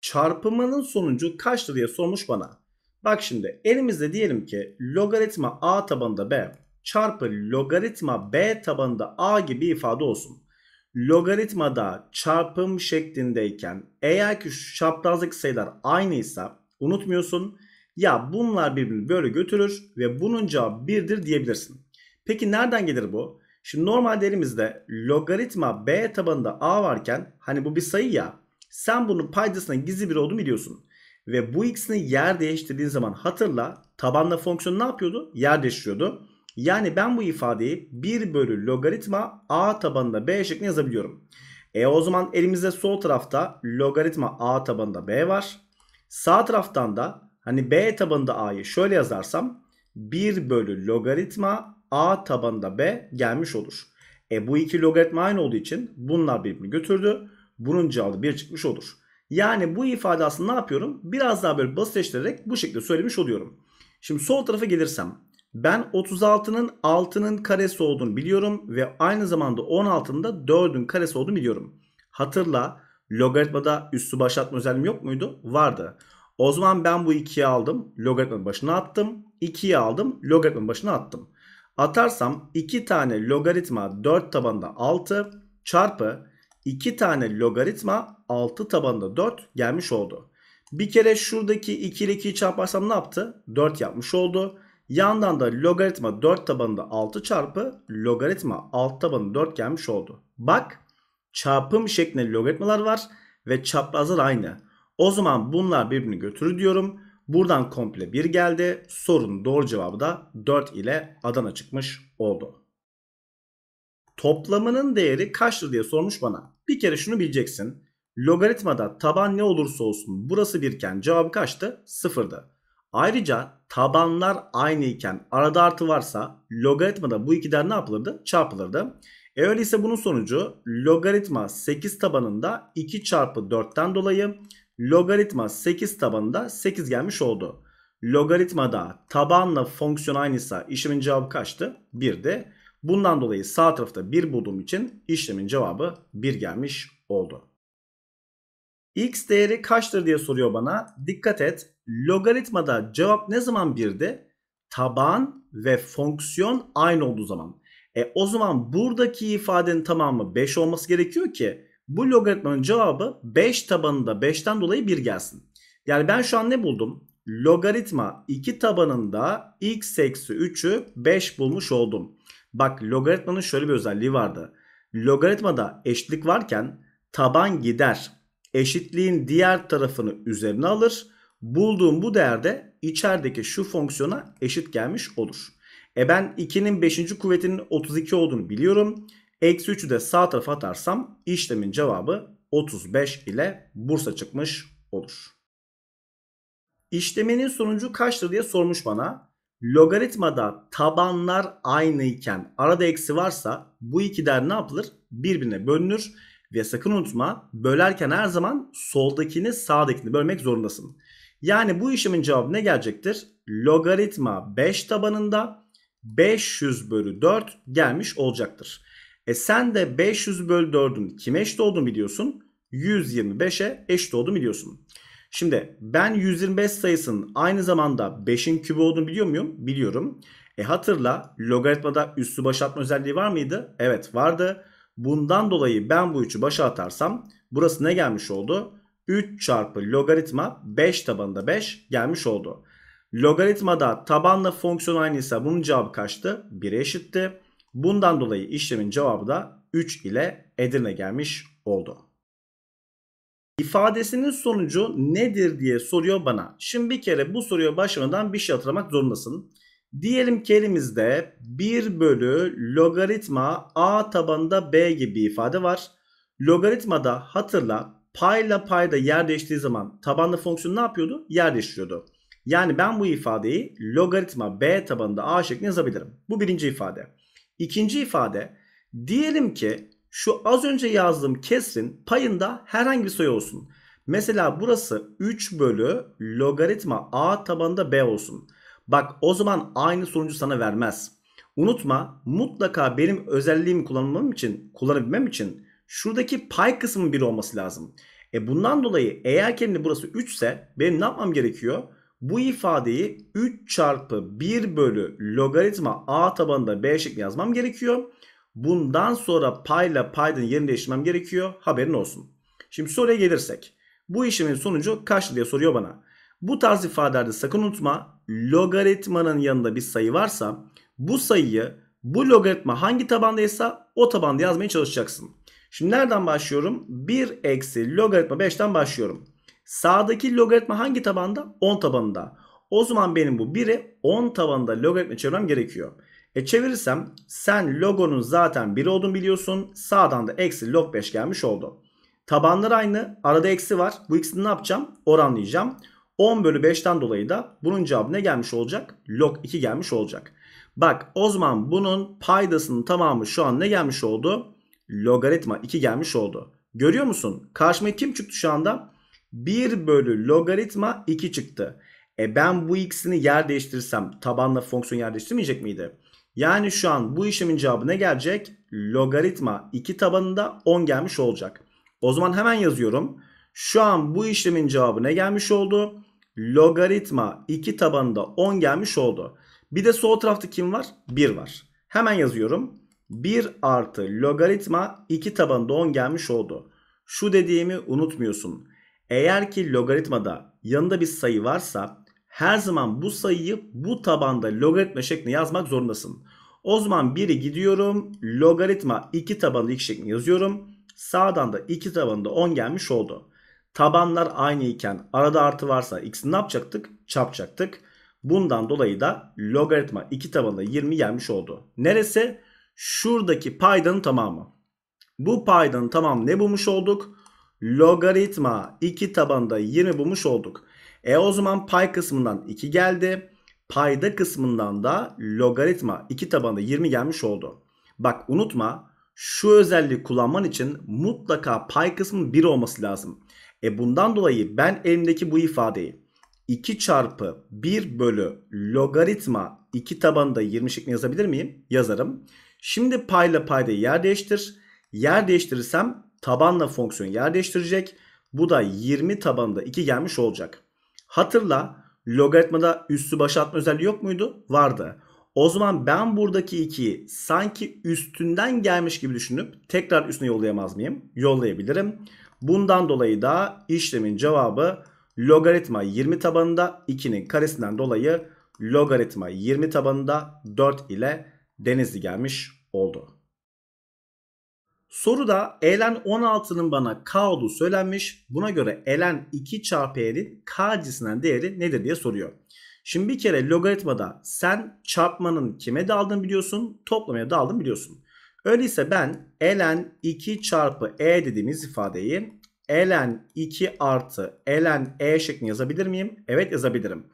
çarpımının sonucu kaçtı diye sormuş bana. Bak şimdi elimizde diyelim ki logaritma a tabanında b çarpı logaritma b tabanında a gibi ifade olsun. Logaritmada çarpım şeklindeyken eğer ki şu çaprazdaki sayılar aynıysa unutmuyorsun ya bunlar birbirini böyle götürür ve bunun cevabı 1'dir diyebilirsin. Peki nereden gelir bu? Şimdi normalde elimizde logaritma b tabanında a varken hani bu bir sayı ya sen bunun paydasına gizli bir olduğunu biliyorsun. Ve bu x'ini yer değiştirdiğin zaman hatırla tabanla fonksiyon ne yapıyordu? Yer değiştiriyordu. Yani ben bu ifadeyi 1 bölü logaritma a tabanında b şeklinde yazabiliyorum. E o zaman elimizde sol tarafta logaritma a tabanında b var. Sağ taraftan da hani b tabanında a'yı şöyle yazarsam 1 bölü logaritma a tabanında b gelmiş olur. E bu iki logaritma aynı olduğu için bunlar birbirini götürdü. Bunun cevabı 1 çıkmış olur. Yani bu ifade aslında ne yapıyorum? Biraz daha böyle basitleştirerek bu şekilde söylemiş oluyorum. Şimdi sol tarafa gelirsem ben 36'nın 6'nın karesi olduğunu biliyorum ve aynı zamanda 16'nın da 4'ün karesi olduğunu biliyorum. Hatırla logaritmada üstü başlatma özelliğim yok muydu? Vardı. O zaman ben bu 2'yi aldım. Logaritmanın başına attım. 2'yi aldım. Logaritmanın başına attım. Atarsam 2 tane logaritma 4 tabanda 6 çarpı 2 tane logaritma 6 tabanında 4 gelmiş oldu. Bir kere şuradaki 2 ile 2'yi çarparsam ne yaptı? 4 yapmış oldu. Yandan da logaritma 4 tabanında 6 çarpı logaritma 6 tabanında 4 gelmiş oldu. Bak çarpım şeklinde logaritmalar var ve çaprazlar aynı. O zaman bunlar birbirini götürür diyorum. Buradan komple 1 geldi. Sorunun doğru cevabı da 4 ile Adana çıkmış oldu toplamının değeri kaçtır diye sormuş bana. Bir kere şunu bileceksin. Logaritmada taban ne olursa olsun burası birken cevabı kaçtı? Sıfırdı. Ayrıca tabanlar aynı iken arada artı varsa logaritmada bu ikiden ne yapılırdı? Çarpılırdı. E öyleyse bunun sonucu logaritma 8 tabanında 2 çarpı 4'ten dolayı logaritma 8 tabanında 8 gelmiş oldu. Logaritmada tabanla fonksiyon aynıysa işimin cevabı kaçtı? 1'di. Bundan dolayı sağ tarafta 1 bulduğum için işlemin cevabı 1 gelmiş oldu. X değeri kaçtır diye soruyor bana. Dikkat et logaritmada cevap ne zaman 1'di? Taban ve fonksiyon aynı olduğu zaman. E o zaman buradaki ifadenin tamamı 5 olması gerekiyor ki bu logaritmanın cevabı 5 tabanında 5'ten dolayı 1 gelsin. Yani ben şu an ne buldum? Logaritma 2 tabanında x eksi 3'ü 5 bulmuş oldum. Bak logaritmanın şöyle bir özelliği vardı. Logaritmada eşitlik varken taban gider. Eşitliğin diğer tarafını üzerine alır. Bulduğum bu değerde içerideki şu fonksiyona eşit gelmiş olur. E ben 2'nin 5. kuvvetinin 32 olduğunu biliyorum. Eksi 3'ü de sağ tarafa atarsam işlemin cevabı 35 ile Bursa çıkmış olur. İşleminin sonucu kaçtır diye sormuş bana. Logaritmada tabanlar aynıyken arada eksi varsa bu iki değer ne yapılır? Birbirine bölünür ve sakın unutma bölerken her zaman soldakini sağdakini bölmek zorundasın. Yani bu işlemin cevabı ne gelecektir? Logaritma 5 tabanında 500 bölü 4 gelmiş olacaktır. E sen de 500 bölü 4'ün kime eşit olduğunu biliyorsun. 125'e eşit olduğunu biliyorsun. Şimdi ben 125 sayısının aynı zamanda 5'in kübü olduğunu biliyor muyum? Biliyorum. E hatırla logaritmada üssü başa özelliği var mıydı? Evet vardı. Bundan dolayı ben bu 3'ü başa atarsam burası ne gelmiş oldu? 3 çarpı logaritma 5 tabanında 5 gelmiş oldu. Logaritmada tabanla fonksiyon aynıysa bunun cevabı kaçtı? 1'e eşitti. Bundan dolayı işlemin cevabı da 3 ile Edirne gelmiş oldu ifadesinin sonucu nedir diye soruyor bana. Şimdi bir kere bu soruya başlamadan bir şey hatırlamak zorundasın. Diyelim ki elimizde 1 bölü logaritma a tabanında b gibi bir ifade var. Logaritmada hatırla payla payda yer değiştiği zaman tabanlı fonksiyon ne yapıyordu? Yer değiştiriyordu. Yani ben bu ifadeyi logaritma b tabanında a şeklinde yazabilirim. Bu birinci ifade. İkinci ifade diyelim ki şu az önce yazdığım kesrin payında herhangi bir sayı olsun. Mesela burası 3 bölü logaritma a tabanında b olsun. Bak o zaman aynı sonucu sana vermez. Unutma mutlaka benim özelliğimi kullanmam için, kullanabilmem için şuradaki pay kısmının 1 olması lazım. E bundan dolayı eğer kendi burası 3 ise benim ne yapmam gerekiyor? Bu ifadeyi 3 çarpı 1 bölü logaritma a tabanında b şeklinde yazmam gerekiyor. Bundan sonra payla paydanın yerini değiştirmem gerekiyor. Haberin olsun. Şimdi soruya gelirsek. Bu işlemin sonucu kaç diye soruyor bana. Bu tarz ifadelerde sakın unutma logaritmanın yanında bir sayı varsa bu sayıyı bu logaritma hangi tabandaysa o tabanda yazmaya çalışacaksın. Şimdi nereden başlıyorum? 1 eksi logaritma 5'ten başlıyorum. Sağdaki logaritma hangi tabanda? 10 tabanında. O zaman benim bu 1'i 10 tabanında logaritma çevirmem gerekiyor. E çevirirsem sen logonun zaten 1 olduğunu biliyorsun. Sağdan da eksi log 5 gelmiş oldu. Tabanlar aynı. Arada eksi var. Bu ikisini ne yapacağım? Oranlayacağım. 10 bölü 5'ten dolayı da bunun cevabı ne gelmiş olacak? Log 2 gelmiş olacak. Bak o zaman bunun paydasının tamamı şu an ne gelmiş oldu? Logaritma 2 gelmiş oldu. Görüyor musun? Karşıma kim çıktı şu anda? 1 bölü logaritma 2 çıktı. E ben bu ikisini yer değiştirsem tabanla fonksiyon yer değiştirmeyecek miydi? Yani şu an bu işlemin cevabı ne gelecek? Logaritma 2 tabanında 10 gelmiş olacak. O zaman hemen yazıyorum. Şu an bu işlemin cevabı ne gelmiş oldu? Logaritma 2 tabanında 10 gelmiş oldu. Bir de sol tarafta kim var? 1 var. Hemen yazıyorum. 1 artı logaritma 2 tabanında 10 gelmiş oldu. Şu dediğimi unutmuyorsun. Eğer ki logaritmada yanında bir sayı varsa her zaman bu sayıyı bu tabanda logaritma şeklinde yazmak zorundasın. O zaman 1'i gidiyorum. Logaritma 2 tabanı x şeklinde yazıyorum. Sağdan da 2 tabanında 10 gelmiş oldu. Tabanlar aynı iken arada artı varsa x'i ne yapacaktık? Çarpacaktık. Bundan dolayı da logaritma 2 tabanında 20 gelmiş oldu. Neresi? Şuradaki paydanın tamamı. Bu paydanın tamamı ne bulmuş olduk? Logaritma 2 tabanında 20 bulmuş olduk. E o zaman pay kısmından 2 geldi. Payda kısmından da logaritma 2 tabanı 20 gelmiş oldu. Bak unutma şu özelliği kullanman için mutlaka pay kısmının 1 olması lazım. E bundan dolayı ben elimdeki bu ifadeyi 2 çarpı 1 bölü logaritma 2 tabanında 20 şeklinde yazabilir miyim? Yazarım. Şimdi payla payda yer değiştir. Yer değiştirirsem tabanla fonksiyon yer değiştirecek. Bu da 20 tabanında 2 gelmiş olacak. Hatırla Logaritmada üssü başlatma özelliği yok muydu? Vardı. O zaman ben buradaki 2'yi sanki üstünden gelmiş gibi düşünüp tekrar üstüne yollayamaz mıyım? Yollayabilirim. Bundan dolayı da işlemin cevabı logaritma 20 tabanında 2'nin karesinden dolayı logaritma 20 tabanında 4 ile Denizli gelmiş oldu. Soruda ln 16'nın bana k olduğu söylenmiş. Buna göre ln 2 çarpı e'nin k cinsinden değeri nedir diye soruyor. Şimdi bir kere logaritmada sen çarpmanın kime daldığını biliyorsun, toplamaya daldığını biliyorsun. Öyleyse ben ln 2 çarpı e dediğimiz ifadeyi ln 2 artı ln e şeklinde yazabilir miyim? Evet yazabilirim.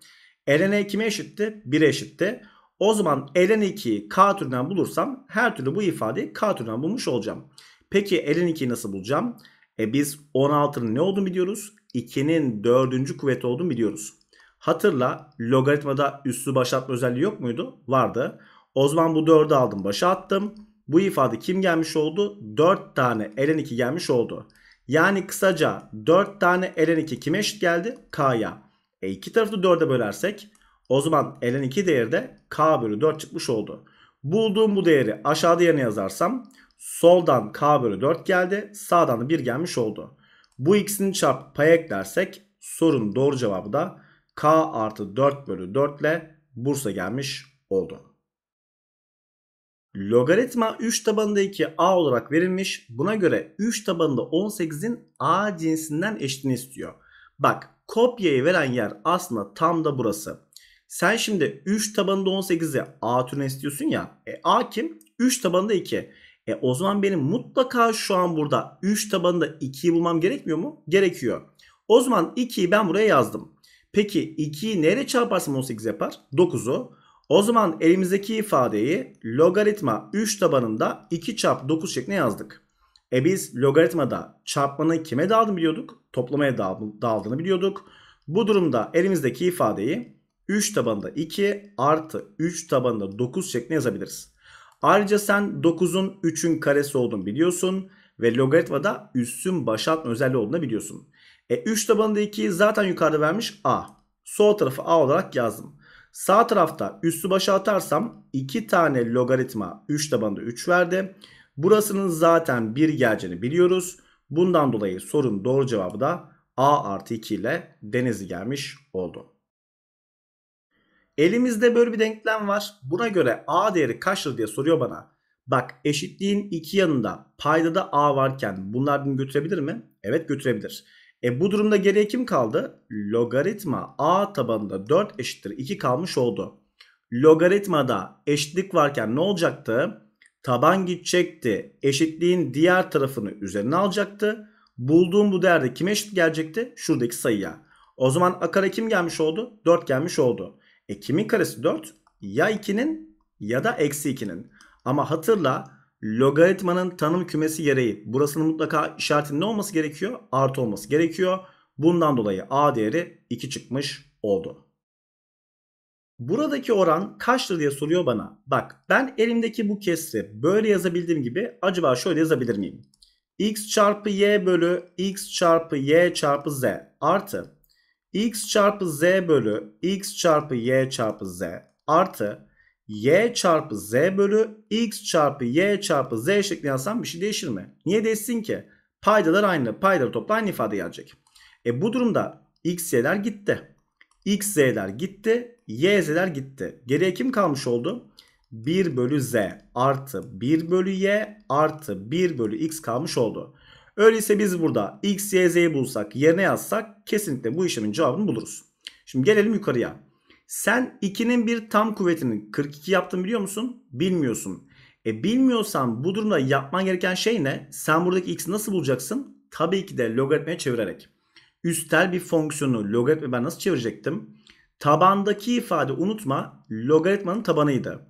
ln e kime eşitti? 1'e eşitti. O zaman ln 2'yi k türden bulursam her türlü bu ifadeyi k türden bulmuş olacağım. Peki ln 2'yi nasıl bulacağım? E biz 16'nın ne olduğunu biliyoruz. 2'nin 4. kuvveti olduğunu biliyoruz. Hatırla logaritmada üssü başlatma özelliği yok muydu? Vardı. O zaman bu 4'ü aldım başa attım. Bu ifade kim gelmiş oldu? 4 tane ln 2 gelmiş oldu. Yani kısaca 4 tane ln 2 kime eşit geldi? K'ya. E iki tarafı 4'e bölersek o zaman ln 2 değeri de k bölü 4 çıkmış oldu. Bulduğum bu değeri aşağıda yerine yazarsam soldan k bölü 4 geldi sağdan da 1 gelmiş oldu. Bu ikisini çarp pay eklersek sorunun doğru cevabı da k artı 4 bölü 4 ile Bursa gelmiş oldu. Logaritma 3 tabanında 2 a olarak verilmiş. Buna göre 3 tabanında 18'in a cinsinden eşitini istiyor. Bak kopyayı veren yer aslında tam da burası. Sen şimdi 3 tabanında 18'i A türünü istiyorsun ya. E, A kim? 3 tabanında 2. E, o zaman benim mutlaka şu an burada 3 tabanında 2'yi bulmam gerekmiyor mu? Gerekiyor. O zaman 2'yi ben buraya yazdım. Peki 2'yi nereye çarparsam 18 yapar? 9'u. O zaman elimizdeki ifadeyi logaritma 3 tabanında 2 çarp 9 şeklinde yazdık. E biz logaritmada çarpmanın kime dağıldığını biliyorduk. Toplamaya dağıldığını biliyorduk. Bu durumda elimizdeki ifadeyi 3 tabanında 2 artı 3 tabanında 9 şeklinde yazabiliriz. Ayrıca sen 9'un 3'ün karesi olduğunu biliyorsun ve logaritmada üssün başaltma özelliği olduğunu biliyorsun. E 3 tabanında 2'yi zaten yukarıda vermiş A. Sol tarafı A olarak yazdım. Sağ tarafta üssü başa atarsam 2 tane logaritma 3 tabanında 3 verdi. Burasının zaten 1 geleceğini biliyoruz. Bundan dolayı sorun doğru cevabı da A artı 2 ile denizi gelmiş oldu. Elimizde böyle bir denklem var. Buna göre a değeri kaçtır diye soruyor bana. Bak eşitliğin iki yanında paydada a varken bunlar bunu götürebilir mi? Evet götürebilir. E bu durumda geriye kim kaldı? Logaritma a tabanında 4 eşittir 2 kalmış oldu. Logaritmada eşitlik varken ne olacaktı? Taban gidecekti. Eşitliğin diğer tarafını üzerine alacaktı. Bulduğum bu değerde kime eşit gelecekti? Şuradaki sayıya. O zaman a kare kim gelmiş oldu? 4 gelmiş oldu. E kimin karesi 4? Ya 2'nin ya da eksi 2'nin. Ama hatırla logaritmanın tanım kümesi gereği burasının mutlaka işaretinin ne olması gerekiyor? Artı olması gerekiyor. Bundan dolayı a değeri 2 çıkmış oldu. Buradaki oran kaçtır diye soruyor bana. Bak ben elimdeki bu kesri böyle yazabildiğim gibi acaba şöyle yazabilir miyim? x çarpı y bölü x çarpı y çarpı z artı x çarpı z bölü x çarpı y çarpı z artı y çarpı z bölü x çarpı y çarpı z şeklinde yazsam bir şey değişir mi? Niye değişsin ki? Paydalar aynı. Paydalar topla aynı ifade gelecek. E bu durumda x y'ler gitti. x z'ler gitti. y z'ler gitti. Geriye kim kalmış oldu? 1 bölü z artı 1 bölü y artı 1 bölü x kalmış oldu. Öyleyse biz burada x, y, z'yi bulsak yerine yazsak kesinlikle bu işlemin cevabını buluruz. Şimdi gelelim yukarıya. Sen 2'nin bir tam kuvvetini 42 yaptın biliyor musun? Bilmiyorsun. E bilmiyorsan bu durumda yapman gereken şey ne? Sen buradaki x'i nasıl bulacaksın? Tabii ki de logaritmaya çevirerek. Üstel bir fonksiyonu logaritma ben nasıl çevirecektim? Tabandaki ifade unutma logaritmanın tabanıydı.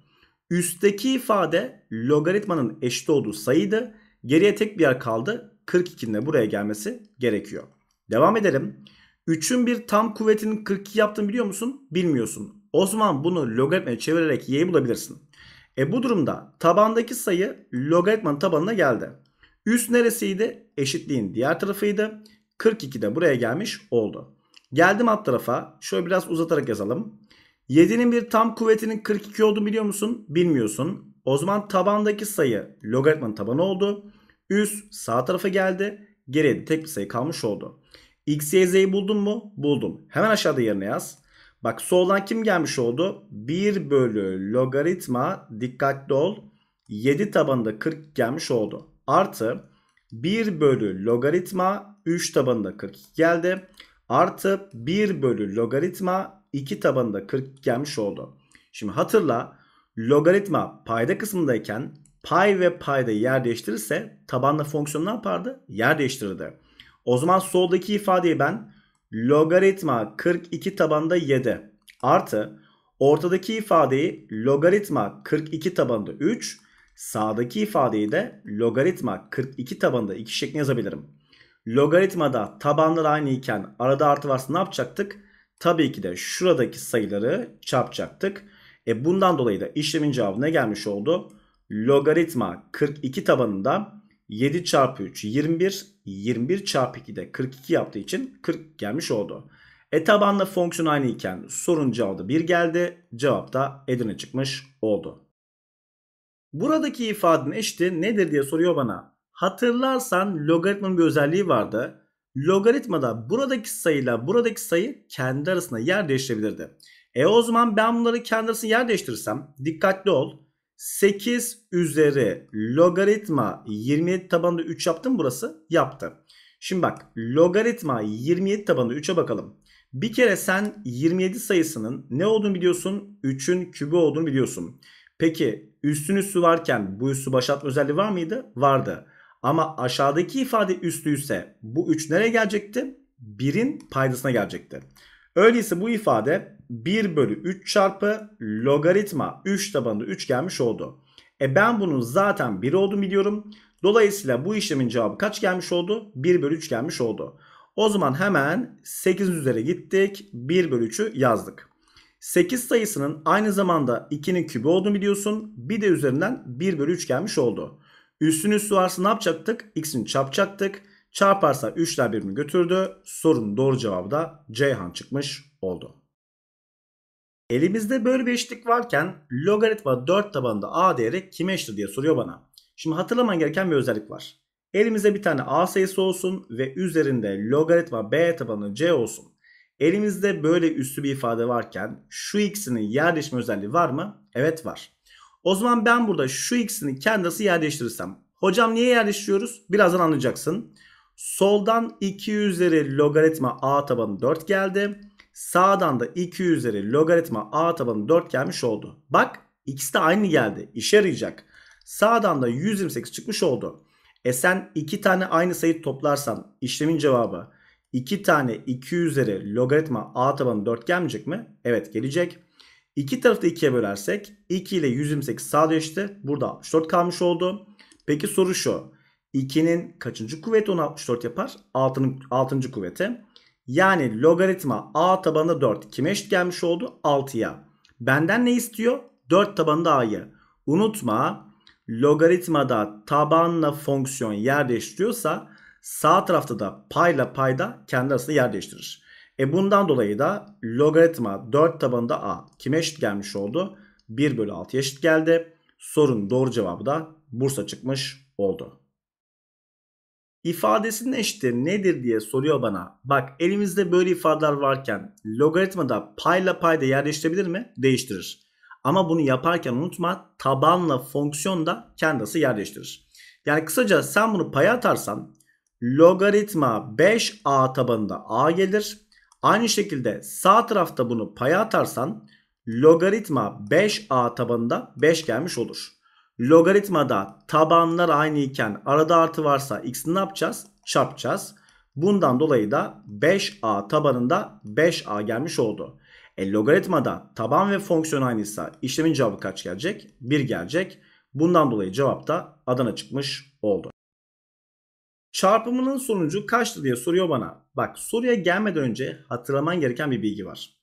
Üstteki ifade logaritmanın eşit olduğu sayıydı. Geriye tek bir yer kaldı. 42'nin de buraya gelmesi gerekiyor. Devam edelim. 3'ün bir tam kuvvetinin 42 yaptığını biliyor musun? Bilmiyorsun. O zaman bunu logaritmaya çevirerek y'yi bulabilirsin. E bu durumda tabandaki sayı logaritmanın tabanına geldi. Üst neresiydi? Eşitliğin diğer tarafıydı. 42 de buraya gelmiş oldu. Geldim alt tarafa. Şöyle biraz uzatarak yazalım. 7'nin bir tam kuvvetinin 42 olduğunu biliyor musun? Bilmiyorsun. O zaman tabandaki sayı logaritmanın tabanı oldu. Üst sağ tarafa geldi. Geriye de tek bir sayı kalmış oldu. X, Y, Z'yi buldun mu? Buldum. Hemen aşağıda yerine yaz. Bak soldan kim gelmiş oldu? 1 bölü logaritma dikkatli ol. 7 tabanında 40 gelmiş oldu. Artı 1 bölü logaritma 3 tabanında 40 geldi. Artı 1 bölü logaritma 2 tabanında 40 gelmiş oldu. Şimdi hatırla logaritma payda kısmındayken pay ve payda yer değiştirirse tabanda fonksiyon ne yapardı? Yer değiştirirdi. O zaman soldaki ifadeyi ben logaritma 42 tabanda 7 artı ortadaki ifadeyi logaritma 42 tabanda 3 sağdaki ifadeyi de logaritma 42 tabanda 2 şeklinde yazabilirim. Logaritmada tabanlar aynı iken arada artı varsa ne yapacaktık? Tabii ki de şuradaki sayıları çarpacaktık. E bundan dolayı da işlemin cevabı ne gelmiş oldu? logaritma 42 tabanında 7 çarpı 3 21 21 çarpı 2 de 42 yaptığı için 40 gelmiş oldu. E tabanla fonksiyon aynı iken sorun cevabı 1 geldi. Cevap da Edirne çıkmış oldu. Buradaki ifadenin eşiti nedir diye soruyor bana. Hatırlarsan logaritmanın bir özelliği vardı. Logaritmada buradaki sayıyla buradaki sayı kendi arasında yer değiştirebilirdi. E o zaman ben bunları kendi arasında yer değiştirirsem dikkatli ol. 8 üzeri logaritma 27 tabanında 3 yaptım burası? Yaptı. Şimdi bak logaritma 27 tabanında 3'e bakalım. Bir kere sen 27 sayısının ne olduğunu biliyorsun? 3'ün kübü olduğunu biliyorsun. Peki üstün üstü varken bu üstü başlatma özelliği var mıydı? Vardı. Ama aşağıdaki ifade üstlüyse bu 3 nereye gelecekti? 1'in paydasına gelecekti. Öyleyse bu ifade 1 bölü 3 çarpı logaritma 3 tabanında 3 gelmiş oldu. E ben bunun zaten 1 olduğunu biliyorum. Dolayısıyla bu işlemin cevabı kaç gelmiş oldu? 1 bölü 3 gelmiş oldu. O zaman hemen 8 üzere gittik. 1 bölü 3'ü yazdık. 8 sayısının aynı zamanda 2'nin kübü olduğunu biliyorsun. Bir de üzerinden 1 bölü 3 gelmiş oldu. Üstün üstü varsa ne yapacaktık? X'ini çarpacaktık. Çarparsa 3'ler birbirini götürdü. Sorunun doğru cevabı da Ceyhan çıkmış oldu. Elimizde böyle bir eşitlik varken logaritma 4 tabanında a değeri kime eşit diye soruyor bana. Şimdi hatırlaman gereken bir özellik var. Elimizde bir tane a sayısı olsun ve üzerinde logaritma b tabanı c olsun. Elimizde böyle üstü bir ifade varken şu x'inin yer değiştirme özelliği var mı? Evet var. O zaman ben burada şu x'ini kendisi yer değiştirirsem. Hocam niye yer değiştiriyoruz? Birazdan anlayacaksın. Soldan 2 üzeri logaritma a tabanı 4 geldi. Sağdan da 2 üzeri logaritma a tabanı 4 gelmiş oldu. Bak ikisi de aynı geldi. İşe yarayacak. Sağdan da 128 çıkmış oldu. E sen 2 tane aynı sayı toplarsan işlemin cevabı 2 tane 2 üzeri logaritma a tabanı 4 gelmeyecek mi? Evet gelecek. İki tarafı da 2'ye bölersek 2 ile 128 sağ değişti. Burada 64 kalmış oldu. Peki soru şu. 2'nin kaçıncı kuvveti ona 64 yapar? 6'nın 6. kuvveti. Yani logaritma a tabanı 4 kime eşit gelmiş oldu? 6'ya. Benden ne istiyor? 4 tabanında a'yı. Unutma logaritmada tabanla fonksiyon yer değiştiriyorsa sağ tarafta da payla payda kendi arasında yer değiştirir. E bundan dolayı da logaritma 4 tabanında a kime eşit gelmiş oldu? 1 bölü 6 eşit geldi. Sorun doğru cevabı da Bursa çıkmış oldu. İfadesinin eşitleri nedir diye soruyor bana. Bak elimizde böyle ifadeler varken logaritmada payla payda yerleştirebilir mi? Değiştirir. Ama bunu yaparken unutma tabanla fonksiyon da kendisi yerleştirir. Yani kısaca sen bunu paya atarsan logaritma 5a tabanında a gelir. Aynı şekilde sağ tarafta bunu paya atarsan logaritma 5a tabanında 5 gelmiş olur. Logaritmada tabanlar aynı iken arada artı varsa x'i ne yapacağız? Çarpacağız. Bundan dolayı da 5a tabanında 5a gelmiş oldu. E, logaritmada taban ve fonksiyon aynıysa işlemin cevabı kaç gelecek? 1 gelecek. Bundan dolayı cevap da Adana çıkmış oldu. Çarpımının sonucu kaçtı diye soruyor bana. Bak soruya gelmeden önce hatırlaman gereken bir bilgi var.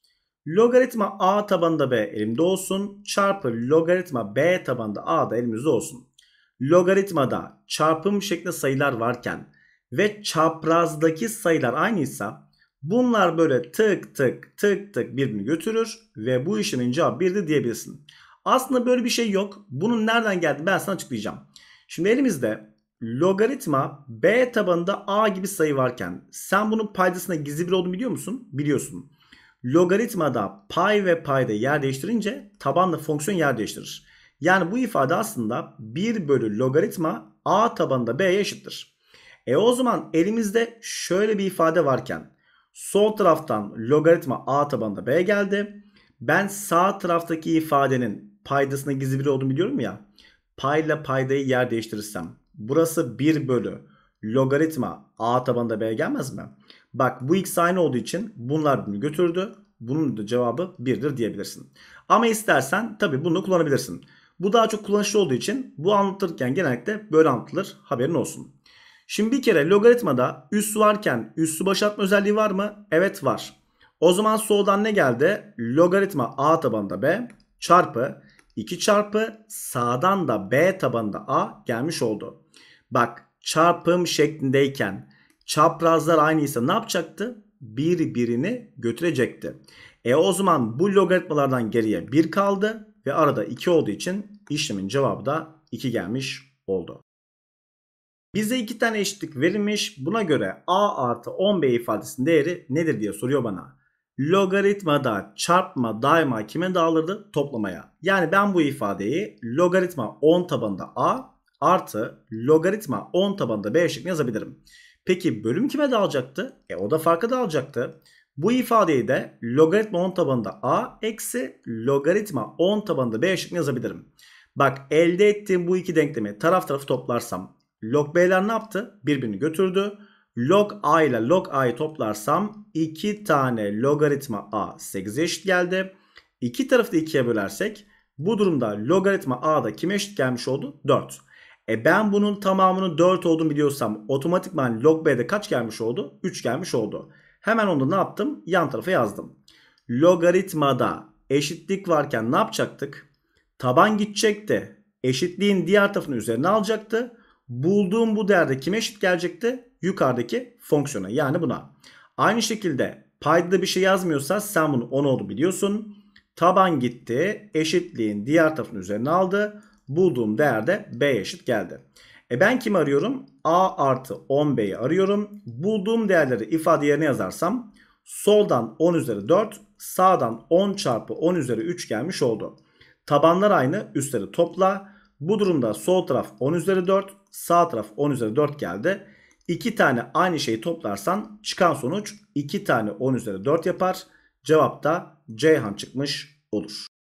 Logaritma a tabanda b elimde olsun. Çarpı logaritma b tabanda a da elimizde olsun. Logaritmada çarpım şeklinde sayılar varken ve çaprazdaki sayılar aynıysa bunlar böyle tık tık tık tık birbirini götürür ve bu işlemin cevabı birdi diyebilirsin. Aslında böyle bir şey yok. Bunun nereden geldi ben sana açıklayacağım. Şimdi elimizde logaritma b tabanında a gibi sayı varken sen bunun paydasına gizli bir olduğunu biliyor musun? Biliyorsun logaritmada pay ve payda yer değiştirince tabanla fonksiyon yer değiştirir. Yani bu ifade aslında 1 bölü logaritma a tabanında b'ye eşittir. E o zaman elimizde şöyle bir ifade varken sol taraftan logaritma a tabanında b geldi. Ben sağ taraftaki ifadenin paydasına gizli bir olduğunu biliyorum ya. Payla paydayı yer değiştirirsem burası 1 bölü logaritma a tabanında b gelmez mi? Bak bu x aynı olduğu için bunlar bunu götürdü. Bunun da cevabı 1'dir diyebilirsin. Ama istersen tabi bunu kullanabilirsin. Bu daha çok kullanışlı olduğu için bu anlatırken genellikle böyle anlatılır haberin olsun. Şimdi bir kere logaritmada üs varken üssü başlatma özelliği var mı? Evet var. O zaman soldan ne geldi? Logaritma a tabanında b çarpı 2 çarpı sağdan da b tabanında a gelmiş oldu. Bak çarpım şeklindeyken çaprazlar aynıysa ne yapacaktı? Birbirini götürecekti. E o zaman bu logaritmalardan geriye 1 kaldı ve arada 2 olduğu için işlemin cevabı da 2 gelmiş oldu. Bize iki tane eşitlik verilmiş. Buna göre a artı 10b ifadesinin değeri nedir diye soruyor bana. Logaritmada çarpma daima kime dağılırdı? Toplamaya. Yani ben bu ifadeyi logaritma 10 tabanında a artı logaritma 10 tabanında b şeklinde yazabilirim. Peki bölüm kime dağılacaktı? E o da farka dağılacaktı. Bu ifadeyi de logaritma 10 tabanında a eksi logaritma 10 tabanında b eşitini yazabilirim. Bak elde ettiğim bu iki denklemi taraf tarafı toplarsam log b'ler ne yaptı? Birbirini götürdü. Log a ile log a'yı toplarsam 2 tane logaritma a 8 eşit geldi. İki tarafı da 2'ye bölersek bu durumda logaritma a da kime eşit gelmiş oldu? 4. E ben bunun tamamının 4 olduğunu biliyorsam otomatikman log b'de kaç gelmiş oldu? 3 gelmiş oldu. Hemen onu ne yaptım? Yan tarafa yazdım. Logaritmada eşitlik varken ne yapacaktık? Taban gidecekti. Eşitliğin diğer tarafını üzerine alacaktı. Bulduğum bu değerde kime eşit gelecekti? Yukarıdaki fonksiyona yani buna. Aynı şekilde payda bir şey yazmıyorsa sen bunu 10 oldu biliyorsun. Taban gitti. Eşitliğin diğer tarafını üzerine aldı bulduğum değerde B eşit geldi. E ben kim arıyorum? A artı 10B'yi arıyorum. Bulduğum değerleri ifade yerine yazarsam soldan 10 üzeri 4 sağdan 10 çarpı 10 üzeri 3 gelmiş oldu. Tabanlar aynı üstleri topla. Bu durumda sol taraf 10 üzeri 4 sağ taraf 10 üzeri 4 geldi. İki tane aynı şeyi toplarsan çıkan sonuç 2 tane 10 üzeri 4 yapar. Cevap da Ceyhan çıkmış olur.